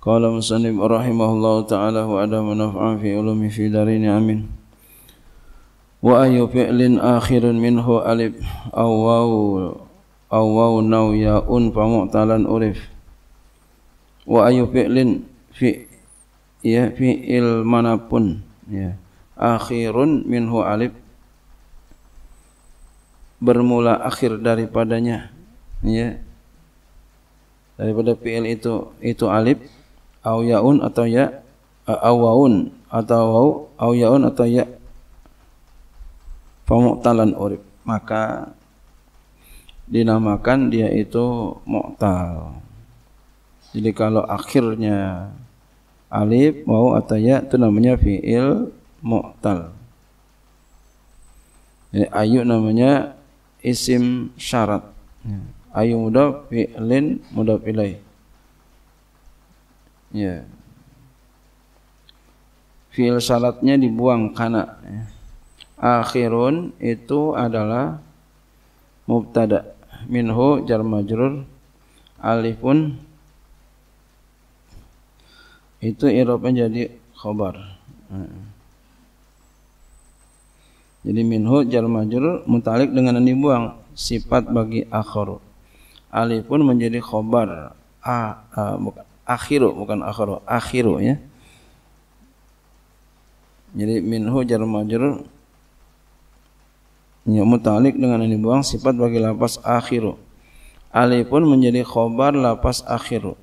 Qala musannif rahimahullah ta'ala adam wa naf'an fi ulumi amin Wa ayu fi'lin akhirun minhu alib awaw awaw naw ya'un urif Wa ayu fi'lin fi ya fi'il manapun ya, akhirun minhu alib bermula akhir daripadanya ya, daripada pl itu itu alif au yaun atau ya au atau wau au yaun atau ya pamuktalan urip maka dinamakan dia itu mu'tal jadi kalau akhirnya alif wau atau ya itu namanya fiil mu'tal jadi ayu namanya isim syarat ayu mudaf fi'lin mudaf ilaih Ya. Fi'il salatnya dibuang karena Ya. Akhirun itu adalah mubtada. Minhu jar majrur alifun itu irobnya jadi khobar. Jadi minhu jar majrur mutalik dengan yang dibuang sifat bagi akhir Alif pun menjadi khobar a, a bukan akhiru bukan akhiru akhiru ya jadi minhu jar majrur ya mutalik dengan ini buang sifat bagi lapas akhiru alif pun menjadi khobar lapas akhiru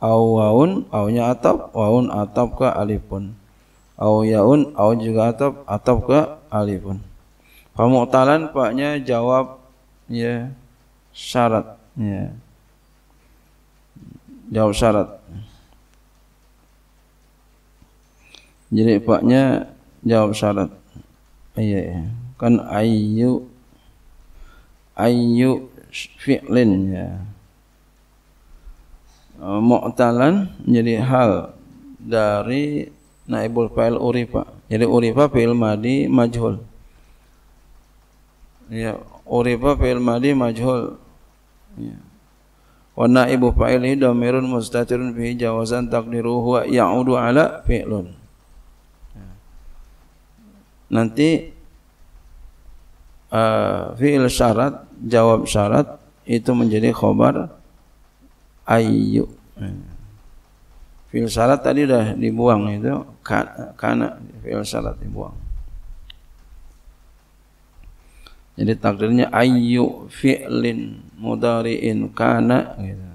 au waun aunya atap waun atap ke alif pun au yaun au juga atap atap ke alif pun pamutalan paknya jawab ya syarat ya jawab syarat jadi paknya jawab syarat iya ya kan ayu ayu fi'lin ya e, mu'talan jadi hal dari naibul fa'il urifa jadi urifa fi'il madi majhul ya urifa fi'il madi majhul ya wa naibu fa'ilihi dhamirun mustatirun bihi jawazan takdiruhu wa ya'udu ala fi'lun nanti uh, fi'il syarat jawab syarat itu menjadi khobar ayyu fi'il syarat tadi sudah dibuang itu karena fi'il syarat dibuang Jadi takdirnya ayu fi'lin mudari'in kana gitu.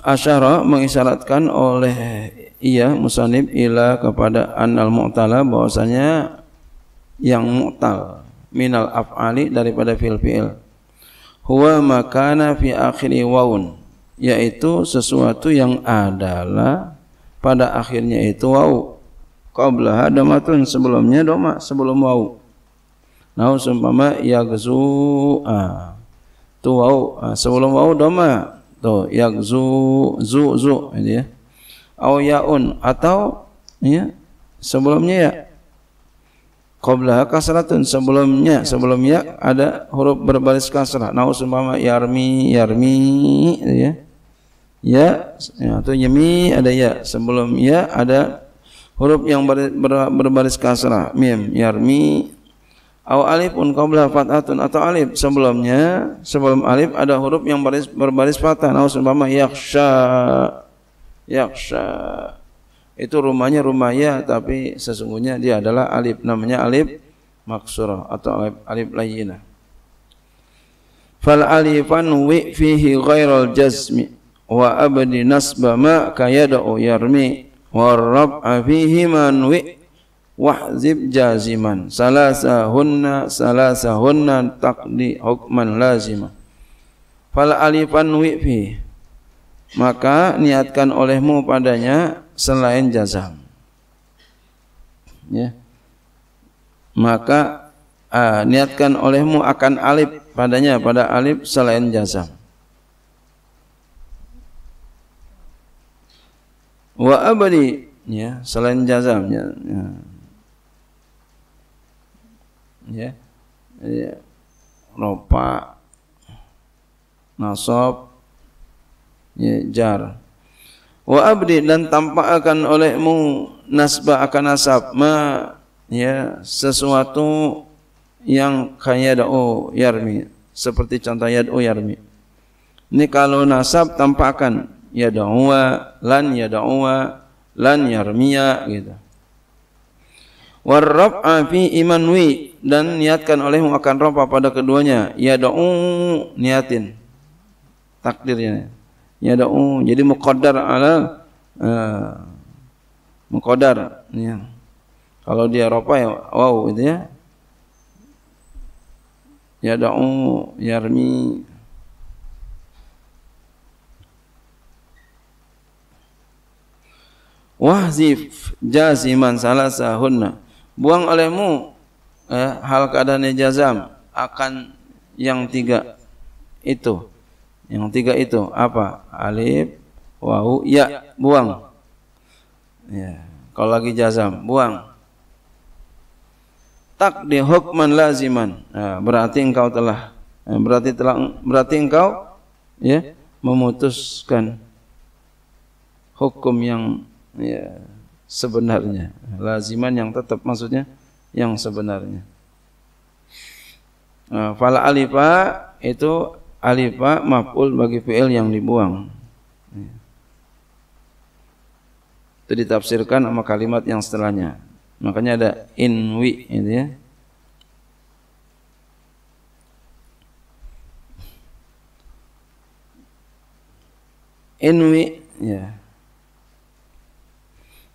Asyara mengisyaratkan oleh ia musanib ila kepada an al mu'tala bahwasanya yang mu'tal minal af'ali daripada fil fi'l huwa makana fi akhiri waun yaitu sesuatu yang adalah pada akhirnya itu wau qablaha domatun sebelumnya doma sebelum wau nah seumpama yagzu'a tu wau ah, sebelum wau doma tu yagzu zu zu ini gitu ya au yaun atau ya sebelumnya ya qablaha kasratun sebelumnya sebelum ya ada huruf berbaris kasrah nah seumpama yarmi yarmi gitu ya ya, ya atau yemi ada ya sebelum ya ada huruf yang ber, berbaris kasrah mim yarmi Aw alifun qabla fatatun atau alif sebelumnya sebelum alif ada huruf yang baris, berbaris fathah. Nah, bama yaksha, yaksha itu rumahnya rumah ya tapi sesungguhnya dia adalah alif namanya alif maksurah atau alif, alif Fal alifan wi fihi ghairal jazmi wa abdi nasba ma kayada'u yarmi warrab'a afihi manwi wahzib jaziman salasahunna salasahunna taqdi hukman lazima fal alifan wi fi maka niatkan olehmu padanya selain jazam ya maka uh, niatkan olehmu akan alif padanya pada alif selain jazam wa abadi ya selain jazam ya, ya. ya. ya. ropa nasab ya, jar wa abdi dan tampak akan olehmu nasba akan nasab ma ya sesuatu yang kaya da'u yarmi seperti contoh yad'u yarmi ini kalau nasab tampakkan yad'uwa lan yad'uwa lan yarmiya gitu warraf'a fi imanwi dan niatkan olehmu akan rafa pada keduanya yad'u niatin takdirnya yad'u jadi muqaddar ala uh, muqaddar ya kalau dia rafa ya wow itu ya yad'u yarmi wahzif jaziman salasahunna buang olehmu eh, hal keadaannya jazam akan yang tiga itu yang tiga itu apa alif wau ya buang ya kalau lagi jazam buang tak hukman laziman nah, berarti engkau telah eh, berarti telah berarti engkau ya memutuskan hukum yang ya sebenarnya laziman yang tetap maksudnya yang sebenarnya nah, fala alifa itu alifa maf'ul bagi fi'il yang dibuang iya. itu ditafsirkan sama kalimat yang setelahnya makanya ada inwi ini gitu ya inwi ya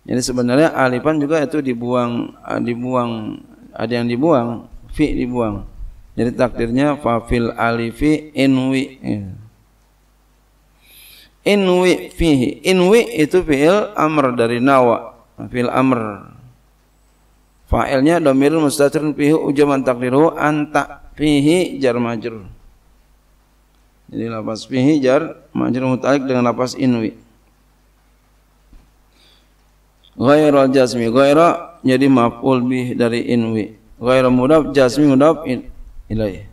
jadi sebenarnya alifan juga itu dibuang eh, dibuang ada yang dibuang, fi dibuang. Jadi takdirnya fafil alifi inwi. Ya. Inwi fihi. Inwi itu fi'il amr dari nawa. Fi'il amr. Fa'ilnya domirul mustatirun fihi ujaman takdiru anta fihi jar majur. Jadi lapas fihi jar majur mutalik dengan lapas inwi. Ghairal jazmi ghaira jadi maf'ul bih dari inwi. Ghaira mudaf jazmi mudaf in, ilaih.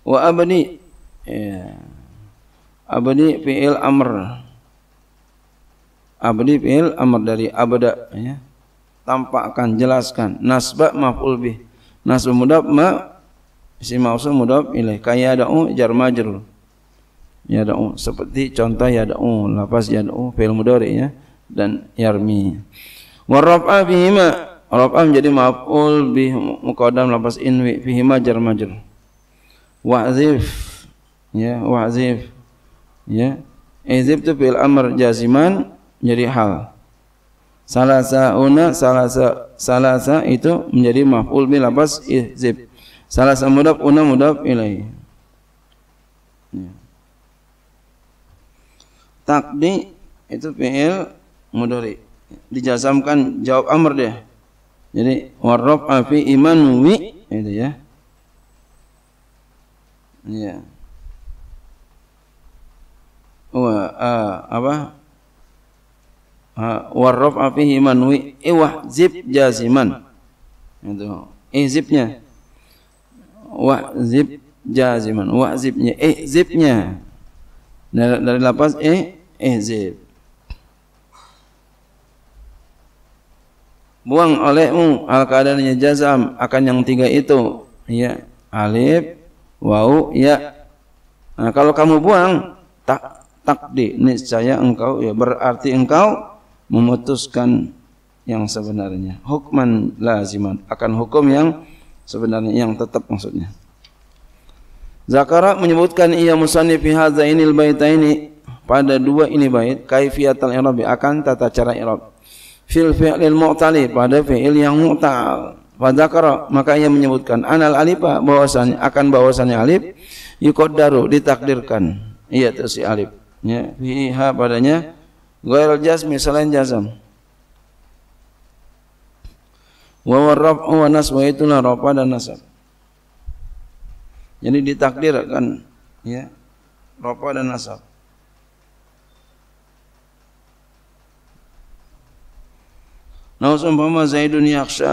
Wa abni ya. Abni fi'il amr. Abdi fi'il amr dari abda ya. Tampakkan, jelaskan. Nasba maf'ul bih. Nasb mudaf ma Isim mausul mudhaf ilaih. Kaya da'u jar majrur. da'u seperti contoh yada'u, lafaz da'u fi'il mudhari ya dan yarmi. Wa raf'a ma, raf'a menjadi maf'ul bi muqaddam lafaz inwi bihima jar majrur. Wa'zif ya wa'zif ya izib tu fi'il amr jaziman jadi hal salasa una salasa salasa itu menjadi maf'ul bi lafaz izib Salah samudap una mudap ilaih. Ya. Takdi itu fi'il mudori Dijazamkan jawab amr dia. Jadi warrafa afi iman wi itu ya. Ya. wah uh, apa? Uh, iman fihi manwi zip jaziman. Itu. Izibnya. Eh, wa'zib jaziman wa'zibnya eh zibnya dari, dari lapas eh eh zib buang olehmu al keadaannya jazam akan yang tiga itu ya alif wau ya nah, kalau kamu buang tak takdi niscaya engkau ya berarti engkau memutuskan yang sebenarnya hukman laziman akan hukum yang sebenarnya yang tetap maksudnya. Zakarak menyebutkan ia musannif fi hadza inil ini pada dua ini bait kaifiyatul i'rab akan tata cara i'rab fil fi'lil mu'tali pada fi'il yang mu'tal fadzakara maka ia menyebutkan anal alifa bahwasannya akan bahwasannya alif yuqaddaru ditakdirkan iya itu si alif ya fiha padanya ghairul jasmi selain jazam wa warraf'u wa nasbu itulah rafa dan nasab jadi ditakdirkan ya rafa dan nasab Nah umpama Zaidun yaksa,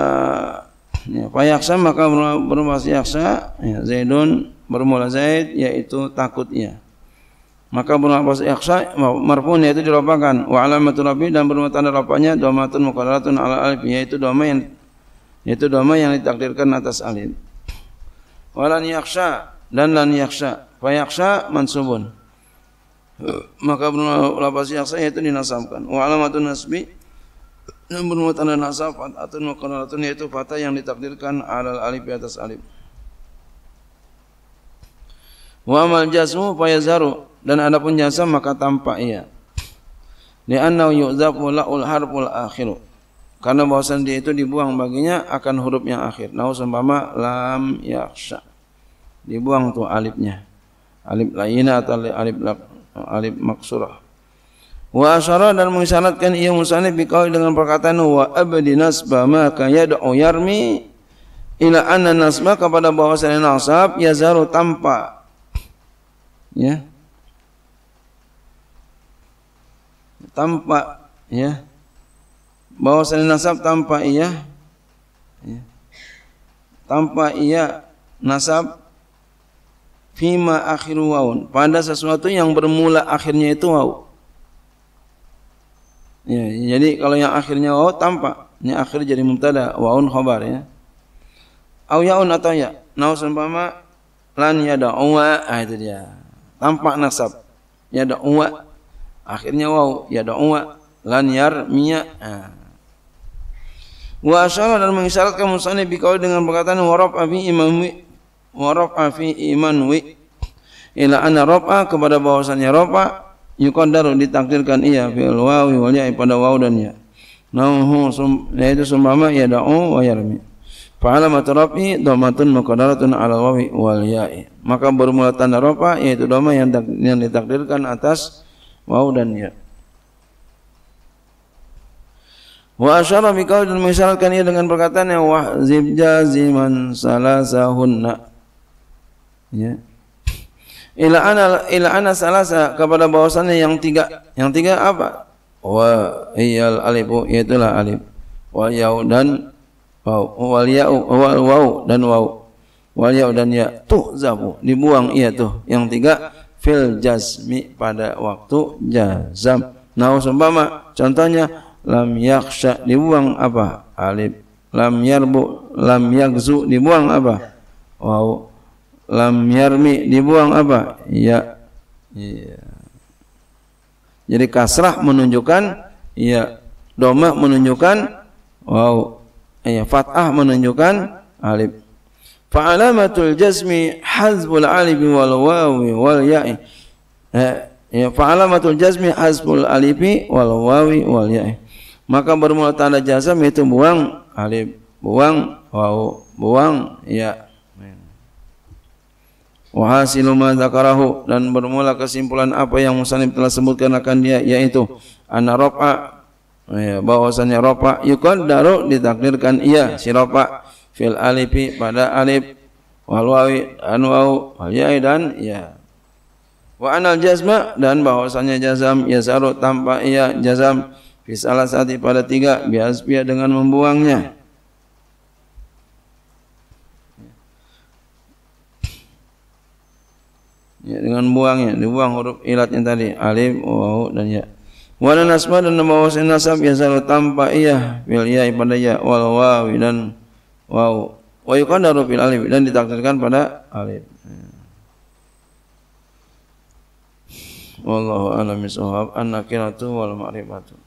ya, payaksa maka bermula yaksa, ya, Zaidun bermula Zaid yaitu takutnya maka berlafaz yaksa, marfun yaitu diropakan wa alamatu rafi dan bermula tanda rafanya domatun mukarratun ala alif yaitu doma yang yaitu dhamma yang ditakdirkan atas alif. Walan yaksha dan lan yaksha. Fayaksha mansubun. Maka lapas yaksha yaitu dinasabkan. Wa alamatun nasbi dan bermuat tanda nasab atau muqaddaratun yaitu fatah yang ditakdirkan alal alif di atas alif. Wa amal jasmu fayazaru dan adapun jasa maka tampak ia. Li'annahu yu'zafu la'ul harful akhiru. Karena bahwasan dia itu dibuang baginya akan huruf yang akhir. Nau seumpama lam yaksha. Dibuang tuh alifnya. Alif lainnya atau alif lak, alif maksurah. Wa asyara dan mengisyaratkan ia musanif biqauli dengan perkataan wa abdi nasba maka yad'u yarmi ila anna nasba kepada bahwasanya nasab yazaru tanpa ya tanpa ya bahwasanya nasab tanpa iya ya, tanpa iya nasab fima akhiru waun pada sesuatu yang bermula akhirnya itu wau ya, jadi kalau yang akhirnya wau tanpa ini akhir jadi mubtada waun khabar ya au yaun atau ya nah seumpama lan uwa, ah itu dia tanpa nasab uwa, akhirnya wau uwa lan miya ah Wa asyara dan mengisyaratkan musannif biqaul dengan perkataan wa afi fi iman wi wa rafa fi iman wi ila anna rafa kepada bahwasannya rafa yuqaddaru ditakdirkan iya fil wawi wal ya pada waw dan ya. Nauhu sum yaitu sumama yad'u wa yarmi. Fa'alamatu rafi dhammatun muqaddaratun ala wawi wal ya'i. Maka bermula tanda rafa yaitu doma yang, yang ditakdirkan atas waw dan ya. Wa asyara biqaul misalkan ia dengan perkataan yang wahzib jaziman salasahunna. Ya. Ila ana ila ana salasa kepada bahwasannya yang tiga. Yang tiga apa? Wa iyal alifu itulah alif. Wa yau dan wau wa yau wal wau dan wau. wa yau dan ya tuh zabu dibuang iya tuh. Yang tiga fil jazmi pada waktu jazam. Nah, sumpama contohnya lam yakhsha dibuang apa alif lam yarbu lam yagzu dibuang apa wow lam yarmi dibuang apa ya iya jadi kasrah menunjukkan ya domah menunjukkan wow ya fathah menunjukkan alif Fa'alamatul jazmi hazbul alif wal wawi wal ya'i. Eh, ya, fa'alamatul jazmi hazbul alifi wal wawi wal ya'i maka bermula tanda jazam itu buang alif, buang wau, buang ya. Wahasilu ma dzakarahu dan bermula kesimpulan apa yang musannif telah sebutkan akan dia yaitu anna rafa ya, bahwasanya rafa yuqaddaru ditakdirkan ia si rafa fil alifi pada alif wal wawi an wau ya dan ya wa anal jazma dan bahwasanya jazam yasaru tanpa ia jazam Fisalah sati pada tiga bias biasbia dengan membuangnya. Ya, dengan buangnya, dibuang huruf ilat yang tadi, alif, wawu dan ya. Wana nasba dan nama wasin nasab biasa tanpa iya fil iya pada ya wal wawi dan wawu. Wa yuqaddaru fil alif dan ditakdirkan pada alif. Wallahu a'lam bishawab an-nakiratu wal ma'rifatu.